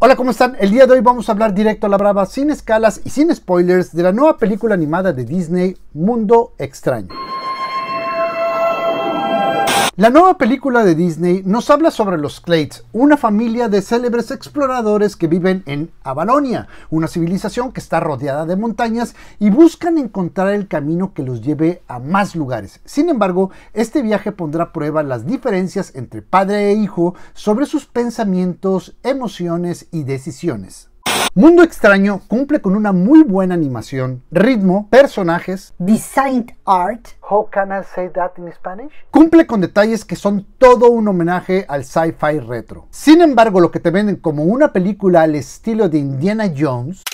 Hola, ¿cómo están? El día de hoy vamos a hablar directo a la brava, sin escalas y sin spoilers, de la nueva película animada de Disney, Mundo Extraño. La nueva película de Disney nos habla sobre los Clades, una familia de célebres exploradores que viven en Avalonia, una civilización que está rodeada de montañas y buscan encontrar el camino que los lleve a más lugares. Sin embargo, este viaje pondrá a prueba las diferencias entre padre e hijo sobre sus pensamientos, emociones y decisiones. Mundo Extraño cumple con una muy buena animación, ritmo, personajes, design art. How can I say that in Spanish? Cumple con detalles que son todo un homenaje al sci-fi retro. Sin embargo, lo que te venden como una película al estilo de Indiana Jones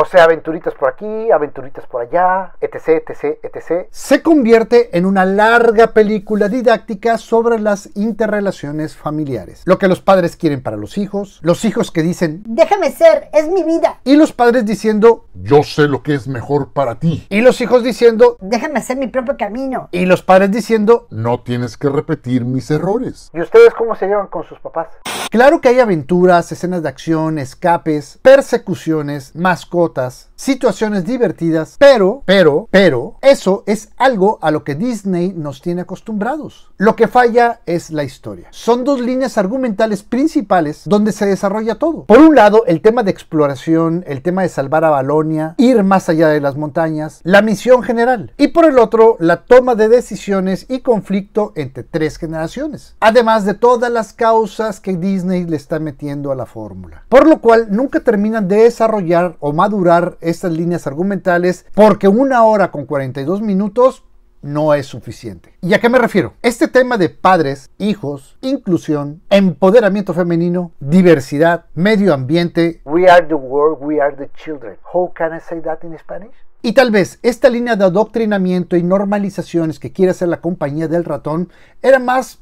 o sea, aventuritas por aquí, aventuritas por allá, etc, etc, etc. Se convierte en una larga película didáctica sobre las interrelaciones familiares. Lo que los padres quieren para los hijos, los hijos que dicen, déjame ser, es mi vida. Y los padres diciendo, yo sé lo que es mejor para ti. Y los hijos diciendo, déjame hacer mi propio camino. Y los padres diciendo, no tienes que repetir mis errores. ¿Y ustedes cómo se llevan con sus papás? Claro que hay aventuras, escenas de acción, escapes, persecuciones, mascotas situaciones divertidas, pero, pero, pero, eso es algo a lo que Disney nos tiene acostumbrados. Lo que falla es la historia. Son dos líneas argumentales principales donde se desarrolla todo. Por un lado, el tema de exploración, el tema de salvar a Balonia, ir más allá de las montañas, la misión general. Y por el otro, la toma de decisiones y conflicto entre tres generaciones. Además de todas las causas que Disney le está metiendo a la fórmula. Por lo cual, nunca terminan de desarrollar o madurar estas líneas argumentales porque una hora con 42 minutos no es suficiente. ¿Y a qué me refiero? Este tema de padres, hijos, inclusión, empoderamiento femenino, diversidad, medio ambiente. We are the world, we are the children. How can I say that in Spanish? Y tal vez esta línea de adoctrinamiento y normalizaciones que quiere hacer la compañía del ratón era más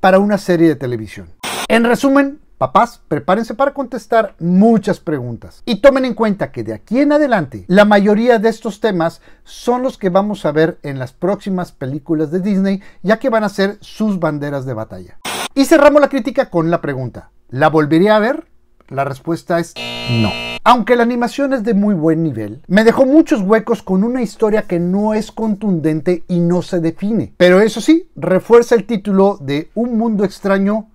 para una serie de televisión. En resumen, Papás, prepárense para contestar muchas preguntas y tomen en cuenta que de aquí en adelante la mayoría de estos temas son los que vamos a ver en las próximas películas de Disney, ya que van a ser sus banderas de batalla. Y cerramos la crítica con la pregunta, ¿la volvería a ver? La respuesta es no. Aunque la animación es de muy buen nivel, me dejó muchos huecos con una historia que no es contundente y no se define. Pero eso sí, refuerza el título de Un mundo extraño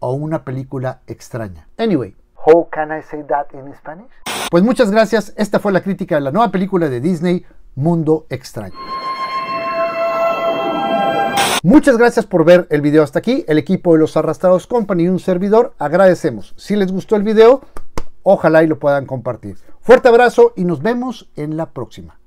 o una película extraña. Anyway. How can I say that in Spanish? Pues muchas gracias. Esta fue la crítica de la nueva película de Disney, Mundo Extraño. Muchas gracias por ver el video hasta aquí. El equipo de los Arrastrados Company y un servidor agradecemos. Si les gustó el video, ojalá y lo puedan compartir. Fuerte abrazo y nos vemos en la próxima.